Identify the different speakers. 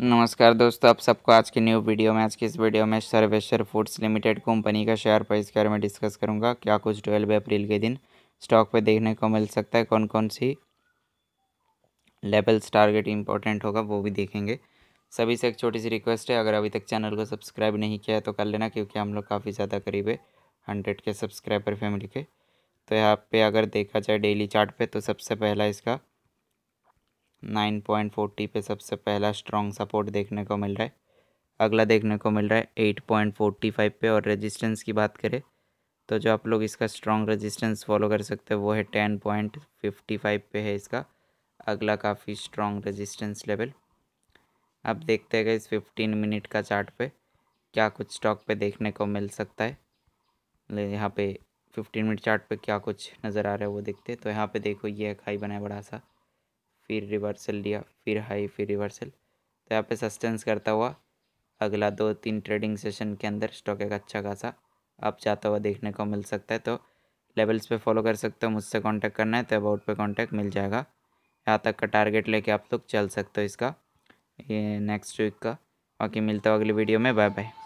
Speaker 1: नमस्कार दोस्तों आप सबको आज की न्यू वीडियो में आज की इस वीडियो में सर्वेश्वर फूड्स लिमिटेड कंपनी का शेयर प्राइस के बारे में डिस्कस करूंगा क्या कुछ ट्वेल्व अप्रैल के दिन स्टॉक पे देखने को मिल सकता है कौन कौन सी लेवल्स टारगेट इंपॉर्टेंट होगा वो भी देखेंगे सभी से एक छोटी सी रिक्वेस्ट है अगर अभी तक चैनल को सब्सक्राइब नहीं किया है तो कर लेना क्योंकि हम लोग काफ़ी ज़्यादा करीब है हंड्रेड के सब्सक्राइबर फैमिली के तो यहाँ पे अगर देखा जाए डेली चार्ट पे तो सबसे पहला इसका नाइन पॉइंट फोर्टी पर सबसे पहला स्ट्रॉन्ग सपोर्ट देखने को मिल रहा है अगला देखने को मिल रहा है एट पॉइंट फोर्टी फाइव पर और रेजिस्टेंस की बात करें तो जो आप लोग इसका स्ट्रॉन्ग रेजिस्टेंस फॉलो कर सकते हैं वो है टेन पॉइंट फिफ्टी फाइव पे है इसका अगला काफ़ी स्ट्रॉन्ग रेजिस्टेंस लेवल अब देखते हैं इस फिफ्टीन मिनट का चार्ट पे क्या कुछ स्टॉक पे देखने को मिल सकता है यहाँ पे फिफ्टीन मिनट चार्ट पे क्या कुछ नज़र आ रहा है वो देखते हैं तो यहाँ पे देखो ये एक हाई बना बड़ा सा फिर रिवर्सल लिया फिर हाई फिर रिवर्सल तो यहाँ पे सस्टेंस करता हुआ अगला दो तीन ट्रेडिंग सेशन के अंदर स्टॉक एक अच्छा खासा आप चाहता हुआ देखने को मिल सकता है तो लेवल्स पे फॉलो कर सकते हो मुझसे कांटेक्ट करना है तो अबाउट पे कांटेक्ट मिल जाएगा यहाँ तक का टारगेट लेके आप लोग चल सकते हो इसका ये नेक्स्ट वीक का बाकी मिलता हो अगली वीडियो में बाय बाय